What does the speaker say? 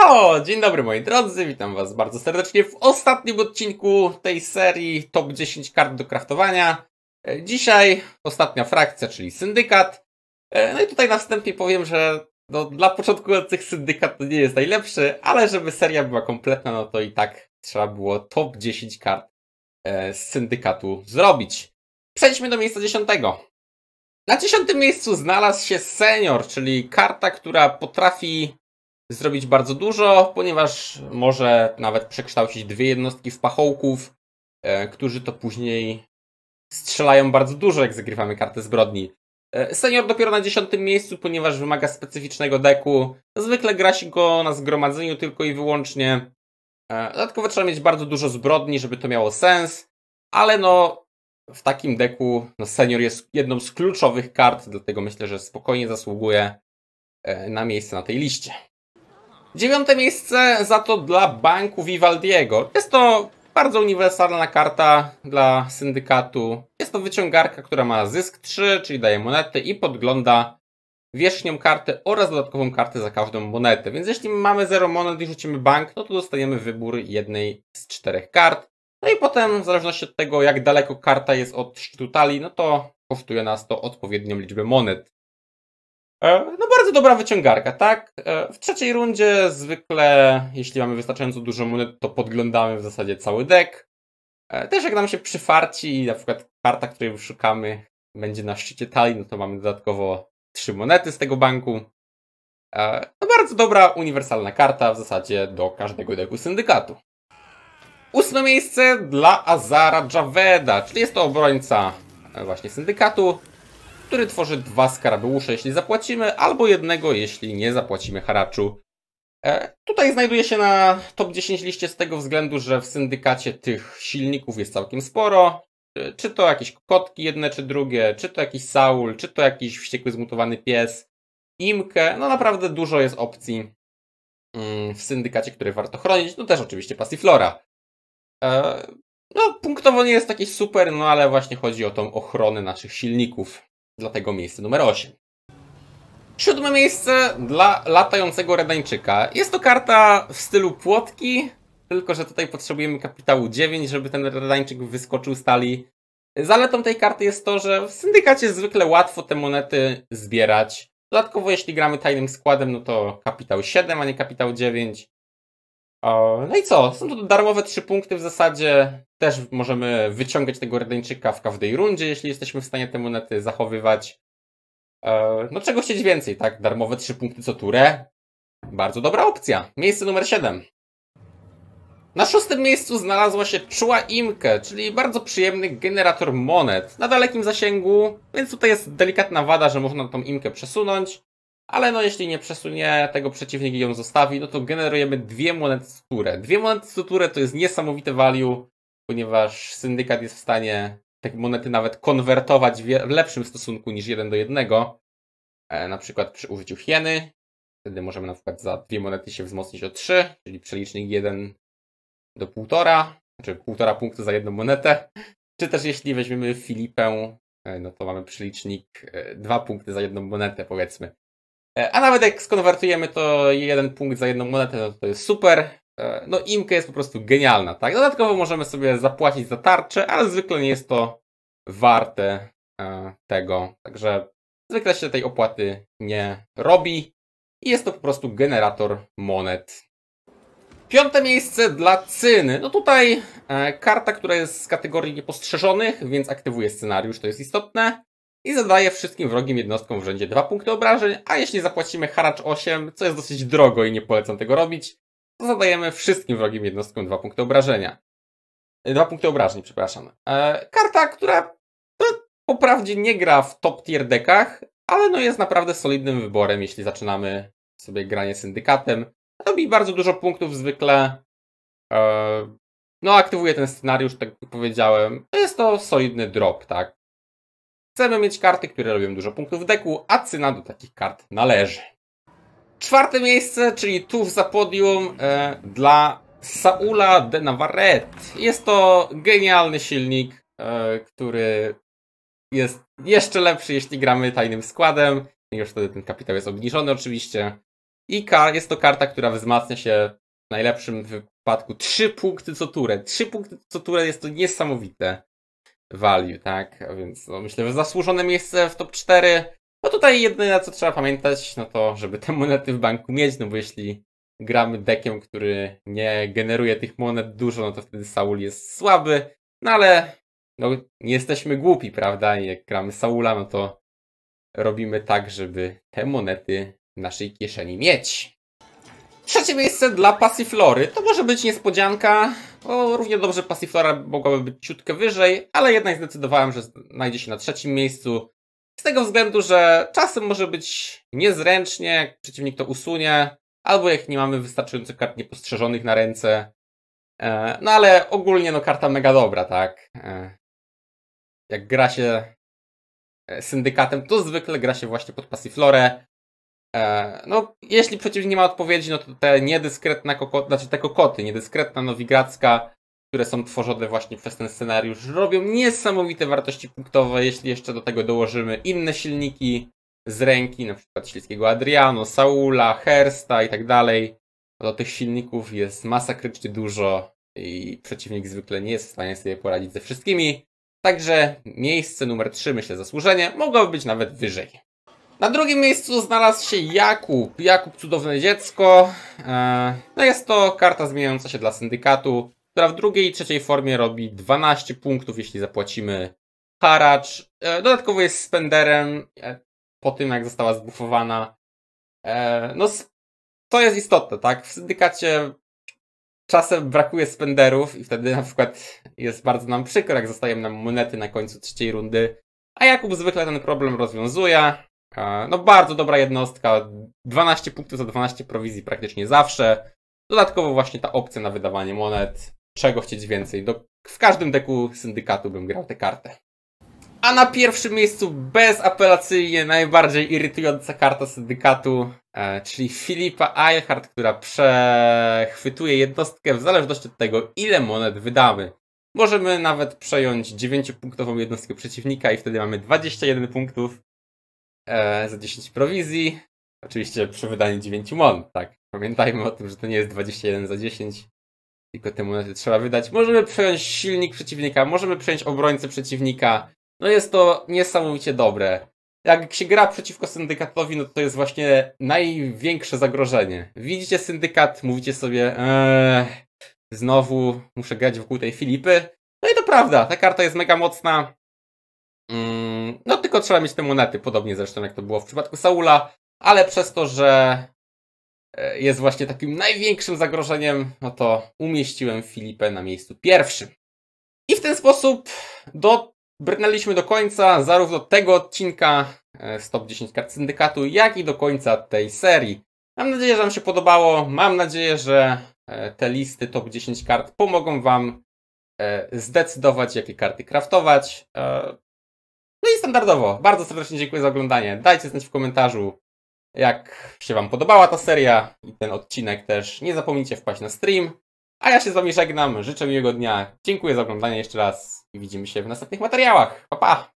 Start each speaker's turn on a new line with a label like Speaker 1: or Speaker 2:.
Speaker 1: Oho! Dzień dobry moi drodzy, witam was bardzo serdecznie w ostatnim odcinku tej serii Top 10 kart do kraftowania. E, dzisiaj ostatnia frakcja, czyli syndykat. E, no i tutaj na wstępie powiem, że no, dla początkujących syndykat to nie jest najlepszy, ale żeby seria była kompletna, no to i tak trzeba było top 10 kart e, z syndykatu zrobić. Przejdźmy do miejsca dziesiątego. Na dziesiątym miejscu znalazł się senior, czyli karta, która potrafi zrobić bardzo dużo, ponieważ może nawet przekształcić dwie jednostki w pachołków, e, którzy to później strzelają bardzo dużo, jak zagrywamy kartę zbrodni. E, senior dopiero na dziesiątym miejscu, ponieważ wymaga specyficznego deku. Zwykle gra się go na zgromadzeniu tylko i wyłącznie. E, dodatkowo trzeba mieć bardzo dużo zbrodni, żeby to miało sens, ale no w takim deku no senior jest jedną z kluczowych kart, dlatego myślę, że spokojnie zasługuje na miejsce na tej liście. Dziewiąte miejsce za to dla banku Vivaldiego. Jest to bardzo uniwersalna karta dla syndykatu. Jest to wyciągarka, która ma zysk 3, czyli daje monety i podgląda wierzchnią kartę oraz dodatkową kartę za każdą monetę. Więc jeśli mamy 0 monet i rzucimy bank, no to dostajemy wybór jednej z czterech kart. No i potem, w zależności od tego, jak daleko karta jest od szczytu talii, no to kosztuje nas to odpowiednią liczbę monet. E, no bardzo dobra wyciągarka, tak? E, w trzeciej rundzie zwykle, jeśli mamy wystarczająco dużo monet, to podglądamy w zasadzie cały deck. E, też jak nam się przyfarci i na przykład karta, której szukamy będzie na szczycie talii, no to mamy dodatkowo trzy monety z tego banku. No bardzo dobra, uniwersalna karta w zasadzie do każdego deku syndykatu. Ósme miejsce dla Azara Javeda, czyli jest to obrońca właśnie syndykatu który tworzy dwa skarabeusze, jeśli zapłacimy, albo jednego, jeśli nie zapłacimy haraczu. E, tutaj znajduje się na top 10 liście z tego względu, że w syndykacie tych silników jest całkiem sporo. E, czy to jakieś kotki jedne czy drugie, czy to jakiś Saul, czy to jakiś wściekły zmutowany pies, Imkę. No naprawdę dużo jest opcji mm, w syndykacie, które warto chronić. No też oczywiście Passiflora. E, no punktowo nie jest taki super, no ale właśnie chodzi o tą ochronę naszych silników dlatego miejsce numer 8. Siódme miejsce dla latającego Redańczyka. Jest to karta w stylu płotki, tylko że tutaj potrzebujemy kapitału 9, żeby ten Redańczyk wyskoczył z talii. Zaletą tej karty jest to, że w syndykacie zwykle łatwo te monety zbierać. Dodatkowo jeśli gramy tajnym składem, no to kapitał 7, a nie kapitał 9. No i co? Są to darmowe trzy punkty w zasadzie. Też możemy wyciągać tego Redańczyka w każdej rundzie, jeśli jesteśmy w stanie te monety zachowywać. E, no czego chcieć więcej, tak? Darmowe trzy punkty co turę. Bardzo dobra opcja. Miejsce numer 7. Na szóstym miejscu znalazła się czuła imkę, czyli bardzo przyjemny generator monet na dalekim zasięgu, więc tutaj jest delikatna wada, że można tą imkę przesunąć ale no jeśli nie przesunie tego przeciwnik i ją zostawi, no to generujemy dwie monety z Dwie monety z to jest niesamowite value, ponieważ syndykat jest w stanie te monety nawet konwertować w lepszym stosunku niż 1 do 1. E, na przykład przy użyciu hieny. Wtedy możemy na przykład za dwie monety się wzmocnić o 3, czyli przelicznik 1 do 1,5, znaczy 1,5 punktu za jedną monetę. Czy też jeśli weźmiemy Filipę, e, no to mamy przelicznik 2 e, punkty za jedną monetę powiedzmy. E, a nawet jak skonwertujemy to jeden punkt za jedną monetę, no to jest super. E, no Imkę jest po prostu genialna, tak? Dodatkowo możemy sobie zapłacić za tarczę, ale zwykle nie jest to warte e, tego. Także zwykle się tej opłaty nie robi. I jest to po prostu generator monet. Piąte miejsce dla Cyny. No tutaj karta, która jest z kategorii niepostrzeżonych, więc aktywuje scenariusz, to jest istotne i zadaje wszystkim wrogim jednostkom w rzędzie 2 punkty obrażeń, a jeśli zapłacimy haracz 8, co jest dosyć drogo i nie polecam tego robić, to zadajemy wszystkim wrogim jednostkom 2 punkty obrażenia. 2 e, punkty obrażeń, przepraszam. E, karta, która no, po prawdzie nie gra w top tier deckach, ale no jest naprawdę solidnym wyborem, jeśli zaczynamy sobie granie syndykatem. Robi bardzo dużo punktów zwykle. E, no, aktywuje ten scenariusz, tak jak powiedziałem. Jest to solidny drop, tak? Chcemy mieć karty, które robią dużo punktów w deku, a cyna do takich kart należy. Czwarte miejsce, czyli tuż za podium e, dla Saula de Navarrete. Jest to genialny silnik, e, który jest jeszcze lepszy, jeśli gramy tajnym składem. Już wtedy ten kapitał jest obniżony oczywiście. I jest to karta, która wzmacnia się w najlepszym wypadku 3 punkty co turę. 3 punkty co turę jest to niesamowite value, tak? A więc no, myślę, że zasłużone miejsce w top 4. No tutaj jedyne co trzeba pamiętać, no to żeby te monety w banku mieć, no bo jeśli gramy dekiem, który nie generuje tych monet dużo, no to wtedy Saul jest słaby, no ale no, nie jesteśmy głupi, prawda? I jak gramy Saula, no to robimy tak, żeby te monety w naszej kieszeni mieć. Trzecie miejsce dla Passiflory. To może być niespodzianka, bo równie dobrze Passiflora mogłaby być ciutkę wyżej, ale jednak zdecydowałem, że znajdzie się na trzecim miejscu. Z tego względu, że czasem może być niezręcznie, jak przeciwnik to usunie, albo jak nie mamy wystarczająco kart niepostrzeżonych na ręce. E, no ale ogólnie no karta mega dobra, tak? E, jak gra się e, syndykatem, to zwykle gra się właśnie pod Passiflorę. E, no, jeśli przeciwnik nie ma odpowiedzi, no to te niedyskretne kokoty, znaczy te kokoty, niedyskretna nowigradzka, które są tworzone właśnie przez ten scenariusz, robią niesamowite wartości punktowe, jeśli jeszcze do tego dołożymy inne silniki z ręki, na przykład śliskiego Adriano, Saula, Hersta i tak dalej. No to tych silników jest masakrycznie dużo i przeciwnik zwykle nie jest w stanie sobie poradzić ze wszystkimi. Także miejsce numer 3 myślę zasłużenie mogłoby być nawet wyżej. Na drugim miejscu znalazł się Jakub. Jakub Cudowne Dziecko. E, no jest to karta zmieniająca się dla syndykatu, która w drugiej i trzeciej formie robi 12 punktów, jeśli zapłacimy haracz. E, dodatkowo jest spenderem e, po tym, jak została zbufowana. No to jest istotne, tak? W syndykacie czasem brakuje spenderów i wtedy na przykład jest bardzo nam przykro, jak zostają nam monety na końcu trzeciej rundy. A Jakub zwykle ten problem rozwiązuje. No bardzo dobra jednostka, 12 punktów za 12 prowizji praktycznie zawsze. Dodatkowo właśnie ta opcja na wydawanie monet, czego chcieć więcej. Do, w każdym deku syndykatu bym grał tę kartę. A na pierwszym miejscu bezapelacyjnie najbardziej irytująca karta syndykatu, e, czyli Filipa Eilhart, która przechwytuje jednostkę w zależności od tego, ile monet wydamy. Możemy nawet przejąć 9-punktową jednostkę przeciwnika i wtedy mamy 21 punktów E, za 10 prowizji. Oczywiście przy wydaniu 9 mon, tak. Pamiętajmy o tym, że to nie jest 21 za 10, tylko te monety trzeba wydać. Możemy przejąć silnik przeciwnika, możemy przejąć obrońcę przeciwnika. No jest to niesamowicie dobre. Jak się gra przeciwko syndykatowi, no to jest właśnie największe zagrożenie. Widzicie syndykat, mówicie sobie, eee, znowu muszę grać wokół tej Filipy. No i to prawda, ta karta jest mega mocna. Mm no tylko trzeba mieć te monety, podobnie zresztą jak to było w przypadku Saula, ale przez to, że e, jest właśnie takim największym zagrożeniem, no to umieściłem Filipę na miejscu pierwszym. I w ten sposób dobrnęliśmy do końca zarówno tego odcinka e, Stop 10 kart syndykatu, jak i do końca tej serii. Mam nadzieję, że Wam się podobało. Mam nadzieję, że e, te listy top 10 kart pomogą Wam zdecydować, jakie karty kraftować. No i standardowo, bardzo serdecznie dziękuję za oglądanie. Dajcie znać w komentarzu, jak się Wam podobała ta seria i ten odcinek też. Nie zapomnijcie wpaść na stream. A ja się z Wami żegnam, życzę miłego dnia. Dziękuję za oglądanie jeszcze raz i widzimy się w następnych materiałach. Pa, pa!